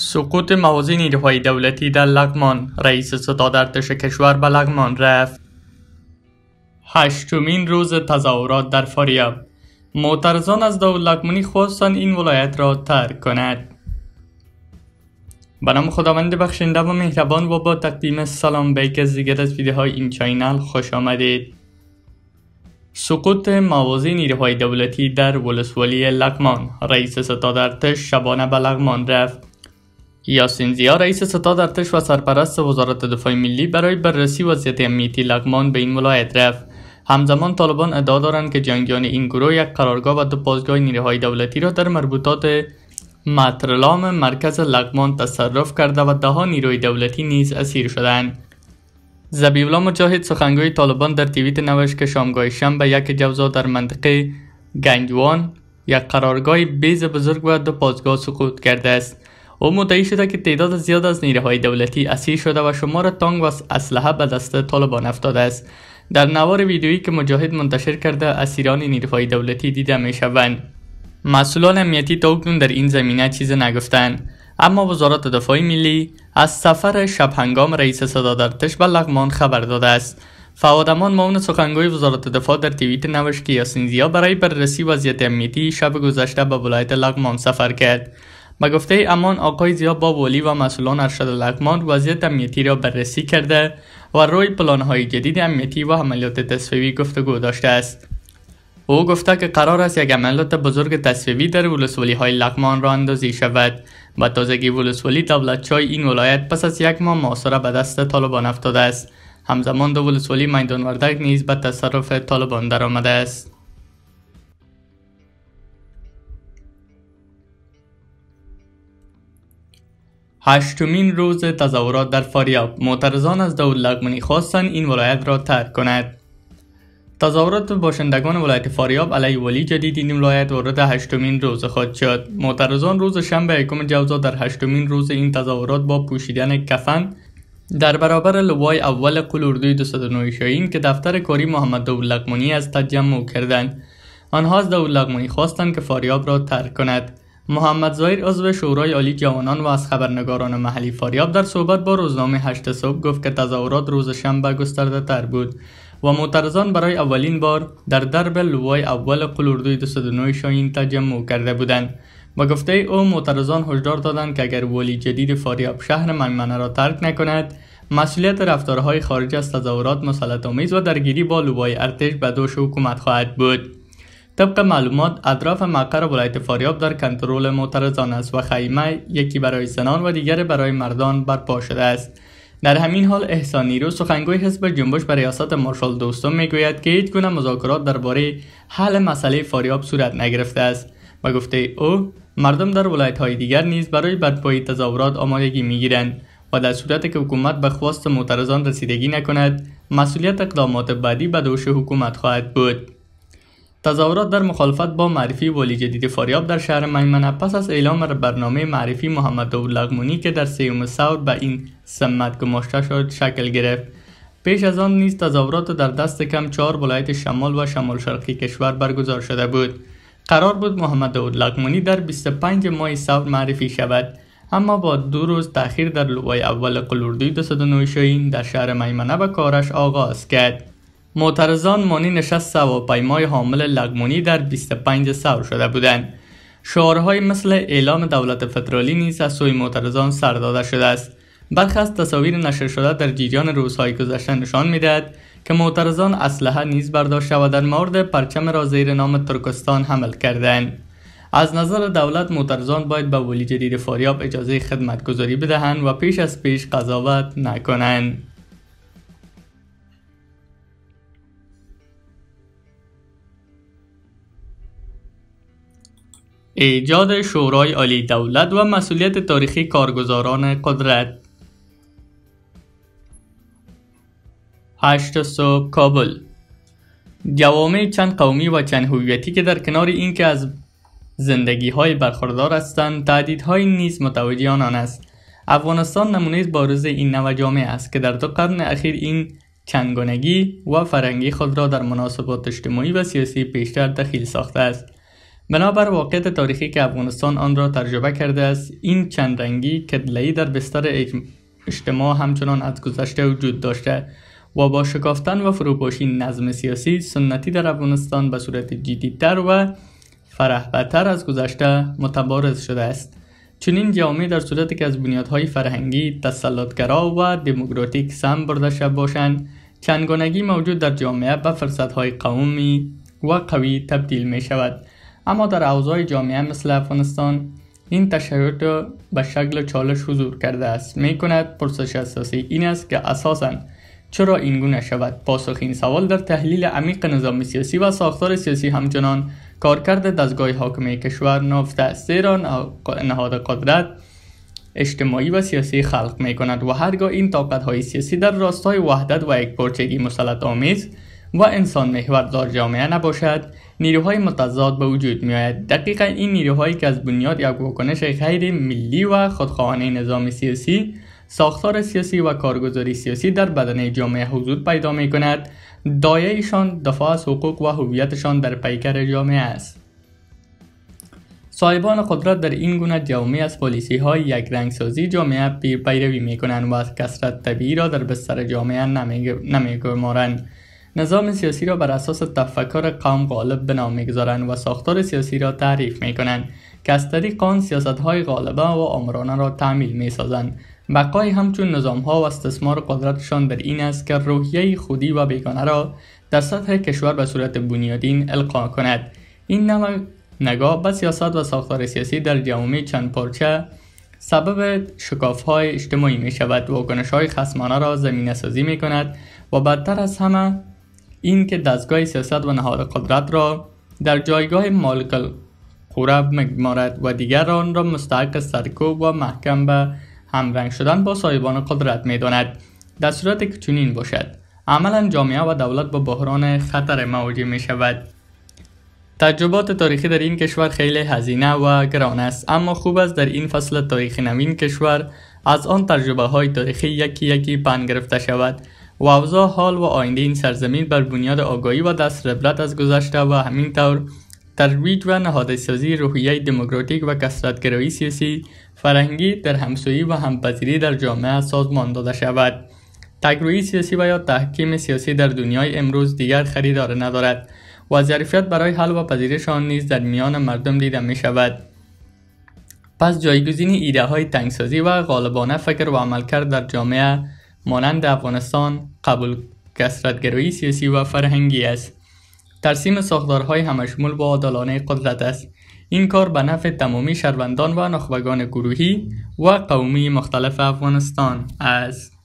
سقوط موازی نیروهای دولتی در لغمان رئیس ستاد ارتش کشور به لغمان رفت هشتمین روز تظاهرات در فاریاب معترضان از دولت لغمانی خواستند این ولایت را ترک کند به نام خداوند بخشنده و مهربان و با تقدیم سلام به یک از دیگر از ویدیوهای این چینل خوش آمدید سقوط موازی نیروهای دولتی در ولسوالی لغمان رئیس ستاد ارتش شبانه به لغمان رفت یاسین زیا رئیس ستاد ارتش و سرپرست وزارت دفاع ملی برای بررسی وضعیت امنیتی لغمان به این ولایت رفت همزمان طالبان ادعا دارند که جنگیان این گروه یک قرارگاه و دو بازگاه نیروهای دولتی را در مربوطات مترلام مرکز لغمان تصرف کرده و دهها نیروی دولتی نیز اسیر شدند زبیولا مجاهد سخنگوی طالبان در توییت نوشت که شامگاه شنبه یک جوزا در منطقه گنجوان یک قرارگاه بیز بزرگ و دو پازگاه سقوط کرده است او مدعی شده که تعداد زیاد از نیروهای دولتی اسیر شده و شمار تانگ و اسلحه به دست طالبان افتاده است در نوار ویدیویی که مجاهد منتشر کرده اسیران نیروهای دولتی دیده می شوند مسئولان امنیتی تا در این زمینه چیز نگفتند اما وزارت دفاع ملی از سفر شب هنگام رئیس در به لغمان خبر داده است فوادمان معاون سخنگوی وزارت دفاع در تویت نوشت که یاسین برای بررسی وضعیت امنیتی شب گذشته به ولایت لغمان سفر کرد به گفته امان آقای زیا باولی و مسئولان ارشد لغمان وضعیت امنیتی را بررسی کرده و روی پلانهای جدید امنیتی و عملیات تصفیوی گفتگو داشته است او گفته که قرار است یک عملیات بزرگ تصفیوی در ولسوالی های لغمان را اندازی شود و تازگی ولسوالی دولتچای این ولایت پس از یک ماه محاصره به دست طالبان افتاده است همزمان دو ولسوالی میدان نیز به تصرف طالبان درآمده است هشتمین روز تظاهرات در فاریاب معترضان از دولت لغمنی خواستند این ولایت را ترک کند تظاهرات باشندگان ولایت فاریاب علی ولی جدید این ولایت وارد هشتمین روز خود شد معترضان روز شنبه یکم جوزا در هشتمین روز این تظاهرات با پوشیدن کفن در برابر لوای اول قلوردوی 209 شاهین که دفتر کاری محمد دولت لغمنی از تجمع کردند آنها از دولت لغمنی خواستند که فاریاب را ترک کند محمد زایر عضو شورای عالی جوانان و از خبرنگاران محلی فاریاب در صحبت با روزنامه هشت صبح گفت که تظاهرات روز شنبه گسترده تر بود و معترضان برای اولین بار در درب لوای اول قلوردوی 209 شاین تجمع کرده بودند با گفته او معترضان هشدار دادند که اگر ولی جدید فاریاب شهر میمنه را ترک نکند مسئولیت رفتارهای خارج از تظاهرات مسلط آمیز و درگیری با لوای ارتش به دوش حکومت خواهد بود طبق معلومات اطراف مقر ولایت فاریاب در کنترل معترضان است و خیمه یکی برای زنان و دیگر برای مردان برپا شده است در همین حال احسان نیرو سخنگوی حزب جنبش به ریاست مارشال دوستم میگوید که هیچ گونه مذاکرات درباره حل مسئله فاریاب صورت نگرفته است و گفته او مردم در ولایت های دیگر نیز برای برپایی تظاهرات آمادگی میگیرند و در صورت که حکومت به خواست معترضان رسیدگی نکند مسئولیت اقدامات بعدی به دوش حکومت خواهد بود تظاهرات در مخالفت با معرفی والی جدید فاریاب در شهر میمنه پس از اعلام برنامه معرفی محمد داود لغمونی که در سیوم سور به این سمت گماشته شد شکل گرفت پیش از آن نیز تظاهرات در دست کم چهار ولایت شمال و شمال شرقی کشور برگزار شده بود قرار بود محمد داود لغمونی در 25 ماه سور معرفی شود اما با دو روز تاخیر در لوای اول قلوردی 209 شاهین در شهر میمنه به کارش آغاز کرد معترضان مانی نشست پیمای حامل لغمونی در 25 سور شده بودند شعارهای مثل اعلام دولت فدرالی نیز از سوی معترضان سر داده شده است برخی از تصاویر نشر شده در جریان روزهای گذشته نشان میدهد که معترضان اسلحه نیز برداشته و در مورد پرچم را زیر نام ترکستان حمل کردند از نظر دولت معترضان باید به ولی جدید فاریاب اجازه خدمتگذاری بدهند و پیش از پیش قضاوت نکنند ایجاد شورای عالی دولت و مسئولیت تاریخی کارگزاران قدرت 8 صبح کابل جوامع چند قومی و چند هویتی که در کنار اینکه از زندگی های برخوردار هستند های نیز متوجه آنان است افغانستان نمونه بارز این نو جامعه است که در دو قرن اخیر این چندگانگی و فرنگی خود را در مناسبات اجتماعی و سیاسی بیشتر دخیل ساخته است بنابر واقعیت تاریخی که افغانستان آن را تجربه کرده است این چند چندرنگی ای در بستر اجتماع همچنان از گذشته وجود داشته و با شکافتن و فروپاشی نظم سیاسی سنتی در افغانستان به صورت جدیتر و فرهبتر از گذشته متبارز شده است چنین جامعه در صورتی که از بنیادهای فرهنگی تسلطگرا و دموکراتیک سم برده شده باشند چندگانگی موجود در جامعه به فرصتهای قومی و قوی تبدیل می شود اما در اوضاع جامعه مثل افغانستان این را به شکل چالش حضور کرده است می کند پرسش اساسی این است که اساساً چرا این گونه شود پاسخ این سوال در تحلیل عمیق نظام سیاسی و ساختار سیاسی همچنان کارکرد دستگاه حاکمه کشور نافته است زیرا نهاد قدرت اجتماعی و سیاسی خلق می کند و هرگاه این طاقت های سیاسی در راستای وحدت و پرچگی مسلط آمیز و انسان در جامعه نباشد نیروهای متضاد به وجود آید دقیقا این نیروهایی که از بنیاد یک واکنش غیر ملی و خودخواهانه نظام سیاسی ساختار سیاسی و کارگزاری سیاسی در بدنه جامعه حضور پیدا می کند دایهشان دفاع از حقوق و هویتشان در پیکر جامعه است صاحبان قدرت در این گونه جامعه از پالیسی های یک رنگسازی جامعه پیروی می کنند و از کسرت طبیعی را در بستر جامعه نمی نظام سیاسی را بر اساس تفکر قوم غالب نام میگذارند و ساختار سیاسی را تعریف میکنند که از طریق آن سیاست های غالبه و آمرانه را تعمیل میسازند بقای همچون نظام ها و استثمار قدرتشان در این است که روحیه خودی و بیگانه را در سطح کشور به صورت بنیادین القا کند این نوع نگاه به سیاست و ساختار سیاسی در جامعه چند پارچه سبب شکاف های اجتماعی می شود و گنش های خصمانه را زمینه سازی می کند و بدتر از همه این که دستگاه سیاست و نهاد قدرت را در جایگاه مالکل قرب، مگمارد و دیگر آن را مستحق سرکوب و محکم به همرنگ شدن با صاحبان قدرت می داند در صورت که چنین باشد عملا جامعه و دولت با بحران خطر مواجه می شود تجربات تاریخی در این کشور خیلی هزینه و گران است اما خوب است در این فصل تاریخ نوین کشور از آن تجربه های تاریخی یکی یکی پن گرفته شود و اوضاع حال و آینده این سرزمین بر بنیاد آگاهی و دست ربرت از گذشته و همینطور ترویج و نهاده سازی روحیه دموکراتیک و کسرتگرایی سیاسی فرهنگی در همسویی و همپذیری در جامعه سازمان داده شود تگروی سیاسی و یا تحکیم سیاسی در دنیای امروز دیگر خریداره ندارد و ظرفیت برای حل و پذیرش آن نیز در میان مردم دیده می شود پس جایگزین ایده های تنگسازی و غالبانه فکر و عملکرد در جامعه مانند افغانستان قبول کسرتگرایی سیاسی و فرهنگی است ترسیم ساختارهای همشمول با عادلانه قدرت است این کار به نفع تمامی شهروندان و نخبگان گروهی و قومی مختلف افغانستان است